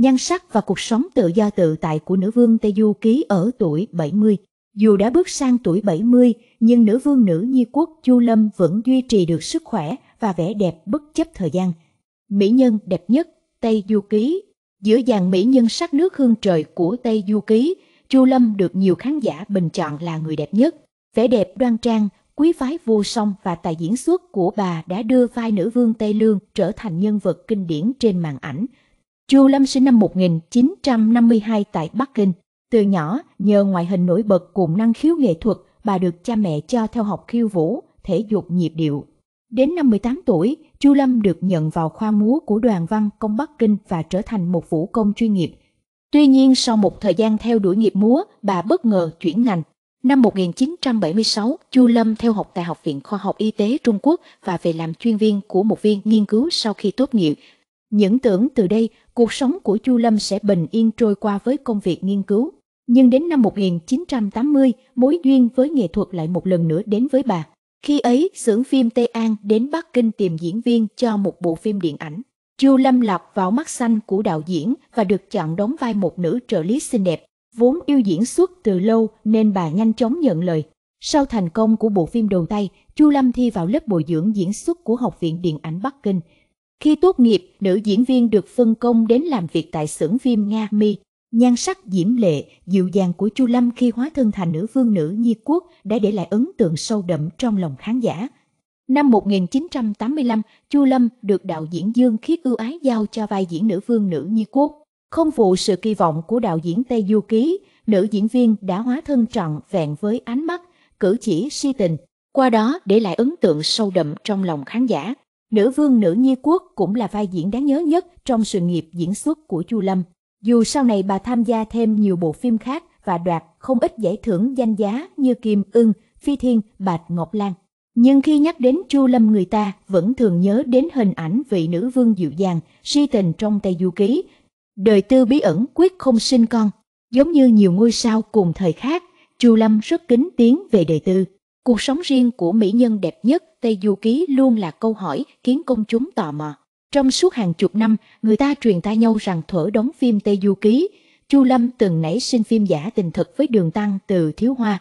nhan sắc và cuộc sống tự do tự tại của nữ vương Tây Du Ký ở tuổi 70. Dù đã bước sang tuổi 70, nhưng nữ vương nữ nhi quốc Chu Lâm vẫn duy trì được sức khỏe và vẻ đẹp bất chấp thời gian. Mỹ nhân đẹp nhất Tây Du Ký Giữa dàn mỹ nhân sắc nước hương trời của Tây Du Ký, Chu Lâm được nhiều khán giả bình chọn là người đẹp nhất. Vẻ đẹp đoan trang, quý phái vô song và tài diễn xuất của bà đã đưa vai nữ vương Tây Lương trở thành nhân vật kinh điển trên màn ảnh, Chu Lâm sinh năm 1952 tại Bắc Kinh. Từ nhỏ, nhờ ngoại hình nổi bật cùng năng khiếu nghệ thuật, bà được cha mẹ cho theo học khiêu vũ, thể dục nhịp điệu. Đến năm 18 tuổi, Chu Lâm được nhận vào khoa múa của đoàn văn công Bắc Kinh và trở thành một vũ công chuyên nghiệp. Tuy nhiên sau một thời gian theo đuổi nghiệp múa, bà bất ngờ chuyển ngành. Năm 1976, Chu Lâm theo học tại Học viện Khoa học Y tế Trung Quốc và về làm chuyên viên của một viên nghiên cứu sau khi tốt nghiệp những tưởng từ đây cuộc sống của Chu Lâm sẽ bình yên trôi qua với công việc nghiên cứu. Nhưng đến năm 1980, mối duyên với nghệ thuật lại một lần nữa đến với bà. Khi ấy, xưởng phim Tây An đến Bắc Kinh tìm diễn viên cho một bộ phim điện ảnh. Chu Lâm lọt vào mắt xanh của đạo diễn và được chọn đóng vai một nữ trợ lý xinh đẹp. Vốn yêu diễn xuất từ lâu nên bà nhanh chóng nhận lời. Sau thành công của bộ phim đầu tay, Chu Lâm thi vào lớp bồi dưỡng diễn xuất của Học viện Điện ảnh Bắc Kinh khi tốt nghiệp, nữ diễn viên được phân công đến làm việc tại xưởng phim Nga Mi. Nhan sắc diễm lệ, dịu dàng của Chu Lâm khi hóa thân thành nữ vương nữ nhi quốc đã để lại ấn tượng sâu đậm trong lòng khán giả. Năm 1985, Chu Lâm được đạo diễn Dương Khiết ưu ái giao cho vai diễn nữ vương nữ nhi quốc. Không phụ sự kỳ vọng của đạo diễn Tây Du Ký, nữ diễn viên đã hóa thân trọn vẹn với ánh mắt, cử chỉ si tình, qua đó để lại ấn tượng sâu đậm trong lòng khán giả. Nữ vương nữ nhi quốc cũng là vai diễn đáng nhớ nhất trong sự nghiệp diễn xuất của Chu Lâm. Dù sau này bà tham gia thêm nhiều bộ phim khác và đoạt không ít giải thưởng danh giá như Kim Ưng, Phi Thiên, Bạch Ngọc Lan. Nhưng khi nhắc đến Chu Lâm người ta vẫn thường nhớ đến hình ảnh vị nữ vương dịu dàng, si tình trong tay du ký. Đời tư bí ẩn quyết không sinh con. Giống như nhiều ngôi sao cùng thời khác, Chu Lâm rất kính tiếng về đời tư. Cuộc sống riêng của mỹ nhân đẹp nhất Tây Du Ký luôn là câu hỏi khiến công chúng tò mò. Trong suốt hàng chục năm, người ta truyền tai nhau rằng thuở đóng phim Tây Du Ký, Chu Lâm từng nảy sinh phim giả tình thật với Đường Tăng từ Thiếu Hoa.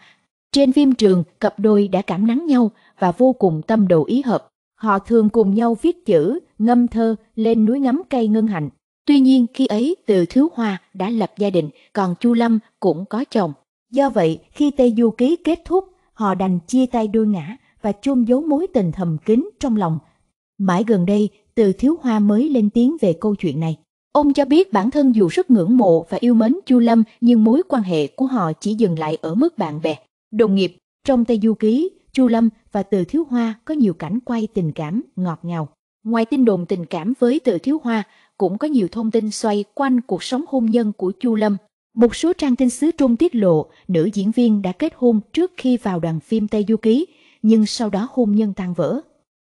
Trên phim trường, cặp đôi đã cảm nắng nhau và vô cùng tâm đầu ý hợp. Họ thường cùng nhau viết chữ, ngâm thơ, lên núi ngắm cây ngân hạnh. Tuy nhiên khi ấy từ Thiếu Hoa đã lập gia đình, còn Chu Lâm cũng có chồng. Do vậy, khi Tây Du Ký kết thúc, họ đành chia tay đôi ngã và chôn giấu mối tình thầm kín trong lòng. Mãi gần đây, từ Thiếu Hoa mới lên tiếng về câu chuyện này. Ông cho biết bản thân dù rất ngưỡng mộ và yêu mến Chu Lâm nhưng mối quan hệ của họ chỉ dừng lại ở mức bạn bè, đồng nghiệp. Trong Tây Du Ký, Chu Lâm và Từ Thiếu Hoa có nhiều cảnh quay tình cảm ngọt ngào. Ngoài tin đồn tình cảm với Từ Thiếu Hoa, cũng có nhiều thông tin xoay quanh cuộc sống hôn nhân của Chu Lâm một số trang tin xứ Trung tiết lộ nữ diễn viên đã kết hôn trước khi vào đoàn phim Tây Du Ký, nhưng sau đó hôn nhân tan vỡ.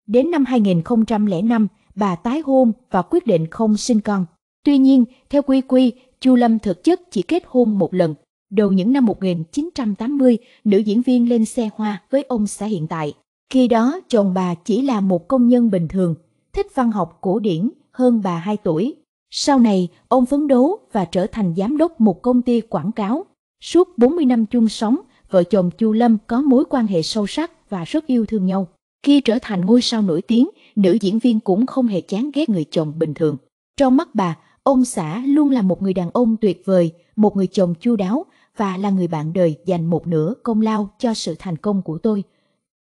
Đến năm 2005, bà tái hôn và quyết định không sinh con. Tuy nhiên, theo quy quy, Chu Lâm thực chất chỉ kết hôn một lần. Đầu những năm 1980, nữ diễn viên lên xe hoa với ông xã hiện tại. Khi đó, chồng bà chỉ là một công nhân bình thường, thích văn học cổ điển hơn bà 2 tuổi. Sau này, ông phấn đấu và trở thành giám đốc một công ty quảng cáo. Suốt 40 năm chung sống, vợ chồng Chu Lâm có mối quan hệ sâu sắc và rất yêu thương nhau. Khi trở thành ngôi sao nổi tiếng, nữ diễn viên cũng không hề chán ghét người chồng bình thường. Trong mắt bà, ông xã luôn là một người đàn ông tuyệt vời, một người chồng chu đáo và là người bạn đời dành một nửa công lao cho sự thành công của tôi.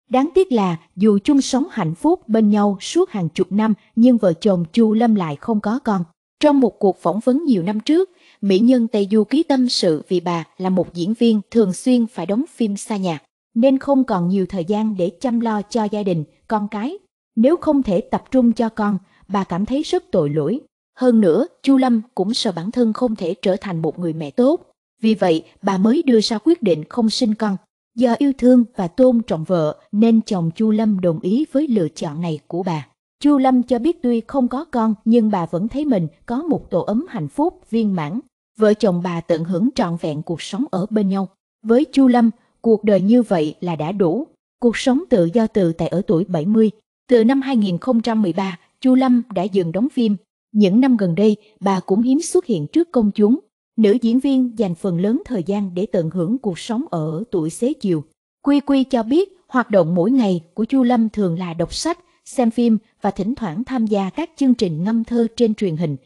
Đáng tiếc là dù chung sống hạnh phúc bên nhau suốt hàng chục năm nhưng vợ chồng Chu Lâm lại không có con. Trong một cuộc phỏng vấn nhiều năm trước, mỹ nhân Tây Du ký tâm sự vì bà là một diễn viên thường xuyên phải đóng phim xa nhà, nên không còn nhiều thời gian để chăm lo cho gia đình, con cái. Nếu không thể tập trung cho con, bà cảm thấy rất tội lỗi. Hơn nữa, Chu Lâm cũng sợ bản thân không thể trở thành một người mẹ tốt. Vì vậy, bà mới đưa ra quyết định không sinh con. Do yêu thương và tôn trọng vợ nên chồng Chu Lâm đồng ý với lựa chọn này của bà. Chu Lâm cho biết tuy không có con nhưng bà vẫn thấy mình có một tổ ấm hạnh phúc viên mãn. Vợ chồng bà tận hưởng trọn vẹn cuộc sống ở bên nhau. Với Chu Lâm, cuộc đời như vậy là đã đủ. Cuộc sống tự do tự tại ở tuổi 70. Từ năm 2013, Chu Lâm đã dừng đóng phim. Những năm gần đây, bà cũng hiếm xuất hiện trước công chúng. Nữ diễn viên dành phần lớn thời gian để tận hưởng cuộc sống ở tuổi xế chiều. Quy Quy cho biết hoạt động mỗi ngày của Chu Lâm thường là đọc sách, xem phim và thỉnh thoảng tham gia các chương trình ngâm thơ trên truyền hình.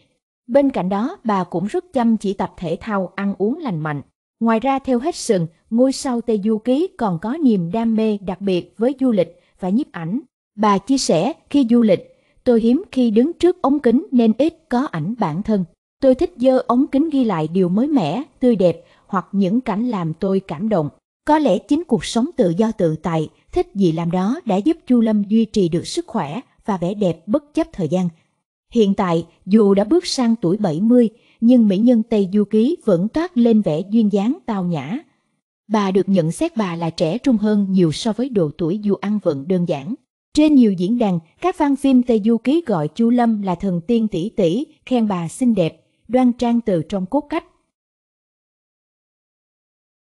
Bên cạnh đó, bà cũng rất chăm chỉ tập thể thao, ăn uống lành mạnh. Ngoài ra theo hết sừng, ngôi sao Tây Du Ký còn có niềm đam mê đặc biệt với du lịch và nhiếp ảnh. Bà chia sẻ, khi du lịch, tôi hiếm khi đứng trước ống kính nên ít có ảnh bản thân. Tôi thích dơ ống kính ghi lại điều mới mẻ, tươi đẹp hoặc những cảnh làm tôi cảm động. Có lẽ chính cuộc sống tự do tự tại, thích gì làm đó đã giúp Chu Lâm duy trì được sức khỏe và vẻ đẹp bất chấp thời gian. Hiện tại, dù đã bước sang tuổi 70, nhưng mỹ nhân Tây Du Ký vẫn toát lên vẻ duyên dáng tao nhã. Bà được nhận xét bà là trẻ trung hơn nhiều so với độ tuổi dù ăn vận đơn giản. Trên nhiều diễn đàn, các fan phim Tây Du Ký gọi Chu Lâm là thần tiên tỷ tỷ, khen bà xinh đẹp, đoan trang từ trong cốt cách,